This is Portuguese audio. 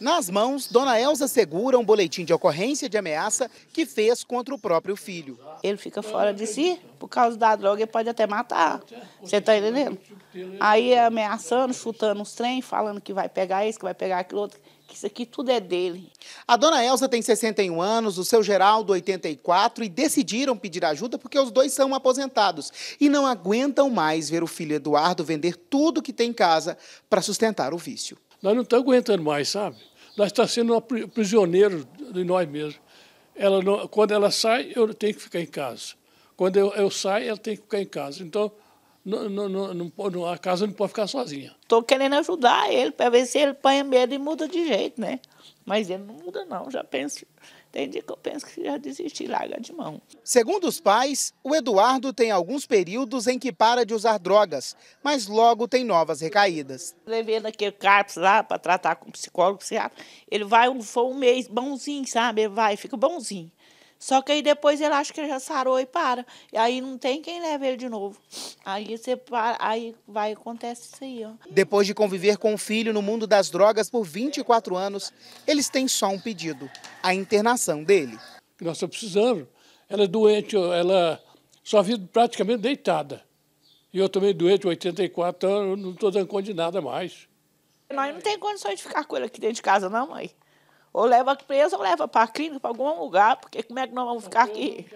Nas mãos, Dona elsa segura um boletim de ocorrência de ameaça que fez contra o próprio filho. Ele fica fora de si, por causa da droga, ele pode até matar. Você tá entendendo? Aí é ameaçando, chutando os trem, falando que vai pegar isso, que vai pegar aquilo outro, que isso aqui tudo é dele. A dona elsa tem 61 anos, o seu Geraldo 84 e decidiram pedir ajuda porque os dois são aposentados e não aguentam mais ver o filho Eduardo vender tudo que tem em casa para sustentar o vício. Nós não estamos aguentando mais, sabe? nós estamos sendo prisioneiros de nós mesmos. Ela não, quando ela sai, eu tenho que ficar em casa. Quando eu, eu saio, ela tem que ficar em casa. Então, não, não, não, a casa não pode ficar sozinha. Estou querendo ajudar ele para ver se ele põe medo e muda de jeito, né? Mas ele não muda, não. Já penso. Tem dia que eu penso que já desisti, larga de mão. Segundo os pais, o Eduardo tem alguns períodos em que para de usar drogas, mas logo tem novas recaídas. Levei naquele CARPS lá para tratar com psicólogo, Ele vai um, foi um mês bonzinho, sabe? Ele vai, fica bonzinho. Só que aí depois ele acha que já sarou e para. E aí não tem quem leve ele de novo. Aí, você, aí vai acontece isso aí. Ó. Depois de conviver com o filho no mundo das drogas por 24 anos, eles têm só um pedido, a internação dele. Nós estamos precisando. Ela é doente, ela só vive praticamente deitada. E eu também doente, 84 anos, não estou dando conta de nada mais. Nós não temos condições de ficar com ele aqui dentro de casa, não, mãe. Ou leva preso ou leva para a clínica, para algum lugar, porque como é que nós vamos ficar aqui?